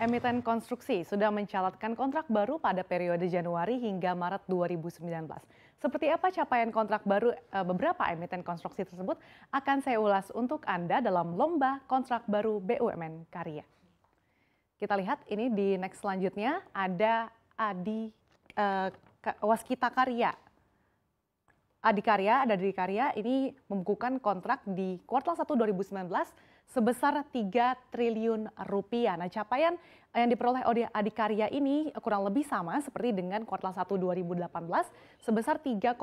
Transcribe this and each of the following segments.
Emiten konstruksi sudah mencatatkan kontrak baru pada periode Januari hingga Maret 2019. Seperti apa capaian kontrak baru eh, beberapa emiten konstruksi tersebut akan saya ulas untuk Anda dalam lomba kontrak baru BUMN Karya. Kita lihat ini di next selanjutnya ada Adi uh, Waskita Karya. Adi Karya, ada Karya ini membukukan kontrak di kuartal 1 2019 sebesar 3 triliun rupiah. Nah, capaian yang diperoleh oleh Adikarya ini kurang lebih sama seperti dengan kuartal 1 2018 sebesar 3,01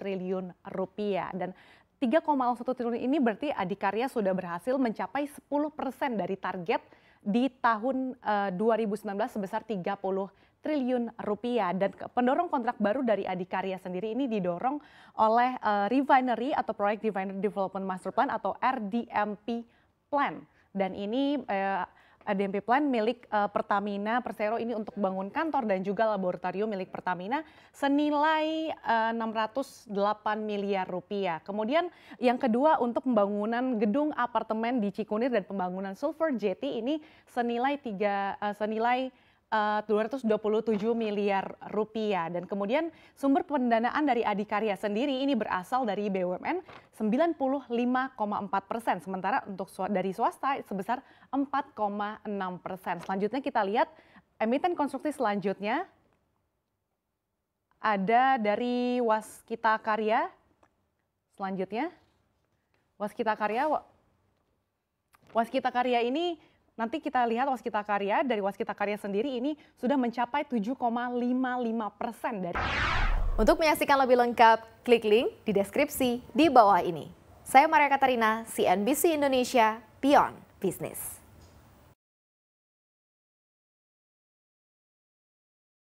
triliun rupiah. Dan 3,01 triliun ini berarti Adikarya sudah berhasil mencapai 10 persen dari target di tahun uh, eh, 2019 sebesar 30 triliun rupiah dan pendorong kontrak baru dari Adikarya sendiri ini didorong oleh uh, refinery atau proyek refinery development master plan atau RDMP plan dan ini uh, DMP Plan milik uh, Pertamina Persero ini untuk bangun kantor dan juga laboratorium milik Pertamina senilai uh, eh, 608 miliar rupiah. Kemudian yang kedua untuk pembangunan gedung apartemen di Cikunir dan pembangunan Sulfur Jetty ini senilai tiga uh, senilai Eh, puluh 227 miliar rupiah dan kemudian sumber pendanaan dari Adikarya sendiri ini berasal dari BUMN 95,4 persen sementara untuk dari swasta sebesar 4,6 persen. Selanjutnya kita lihat emiten konstruksi selanjutnya ada dari Waskita Karya. Selanjutnya, Waskita Karya. Waskita Karya ini nanti kita lihat Waskita Karya dari Waskita Karya sendiri ini sudah mencapai 7,55 persen dari. Untuk menyaksikan lebih lengkap, klik link di deskripsi di bawah ini. Saya Maria Katarina, CNBC Indonesia, Beyond Business.